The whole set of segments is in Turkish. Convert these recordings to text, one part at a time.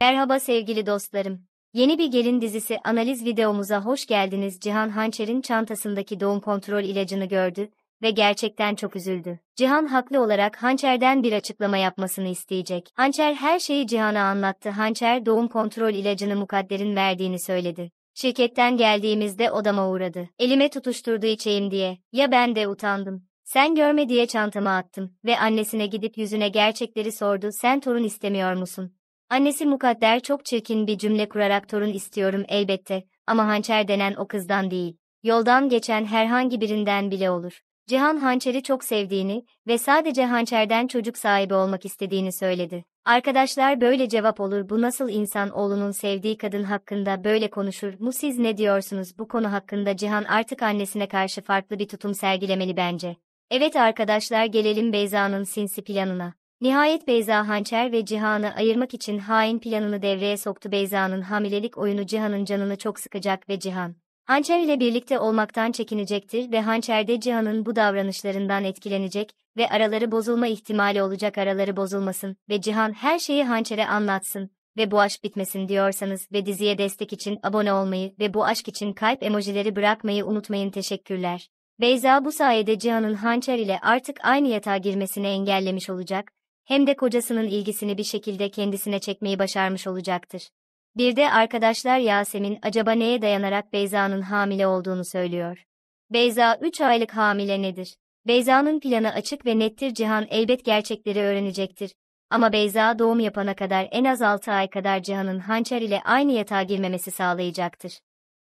Merhaba sevgili dostlarım. Yeni bir gelin dizisi analiz videomuza hoş geldiniz. Cihan Hançer'in çantasındaki doğum kontrol ilacını gördü ve gerçekten çok üzüldü. Cihan haklı olarak Hançer'den bir açıklama yapmasını isteyecek. Hançer her şeyi Cihan'a anlattı. Hançer doğum kontrol ilacını mukadderin verdiğini söyledi. Şirketten geldiğimizde odama uğradı. Elime tutuşturdu içeyim diye. Ya ben de utandım. Sen görme diye çantama attım ve annesine gidip yüzüne gerçekleri sordu sen torun istemiyor musun? Annesi mukadder çok çirkin bir cümle kurarak torun istiyorum elbette ama hançer denen o kızdan değil. Yoldan geçen herhangi birinden bile olur. Cihan hançeri çok sevdiğini ve sadece hançerden çocuk sahibi olmak istediğini söyledi. Arkadaşlar böyle cevap olur bu nasıl insan oğlunun sevdiği kadın hakkında böyle konuşur mu siz ne diyorsunuz bu konu hakkında Cihan artık annesine karşı farklı bir tutum sergilemeli bence. Evet arkadaşlar gelelim Beyza'nın sinsi planına. Nihayet Beyza hançer ve Cihan'ı ayırmak için hain planını devreye soktu. Beyza'nın hamilelik oyunu Cihan'ın canını çok sıkacak ve Cihan, hançer ile birlikte olmaktan çekinecektir ve hançer de Cihan'ın bu davranışlarından etkilenecek ve araları bozulma ihtimali olacak araları bozulmasın ve Cihan her şeyi hançere anlatsın ve bu aşk bitmesin diyorsanız ve diziye destek için abone olmayı ve bu aşk için kalp emojileri bırakmayı unutmayın teşekkürler. Beyza bu sayede Cihan'ın hançer ile artık aynı yatağa girmesini engellemiş olacak, hem de kocasının ilgisini bir şekilde kendisine çekmeyi başarmış olacaktır. Bir de arkadaşlar Yasemin acaba neye dayanarak Beyza'nın hamile olduğunu söylüyor. Beyza 3 aylık hamile nedir? Beyza'nın planı açık ve nettir Cihan elbet gerçekleri öğrenecektir. Ama Beyza doğum yapana kadar en az 6 ay kadar Cihan'ın hançer ile aynı yatağa girmemesi sağlayacaktır.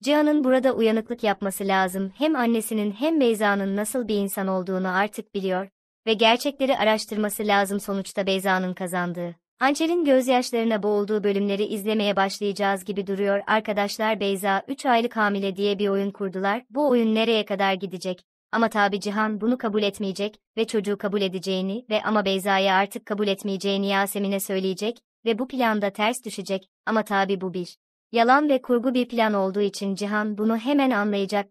Cihan'ın burada uyanıklık yapması lazım. Hem annesinin hem Beyza'nın nasıl bir insan olduğunu artık biliyor ve gerçekleri araştırması lazım sonuçta Beyza'nın kazandığı. Hançer'in gözyaşlarına boğulduğu bölümleri izlemeye başlayacağız gibi duruyor. Arkadaşlar Beyza 3 aylık hamile diye bir oyun kurdular. Bu oyun nereye kadar gidecek? Ama tabi Cihan bunu kabul etmeyecek ve çocuğu kabul edeceğini ve ama Beyza'yı artık kabul etmeyeceğini Yasemin'e söyleyecek ve bu planda ters düşecek ama tabi bu bir Yalan ve kurgu bir plan olduğu için Cihan bunu hemen anlayacak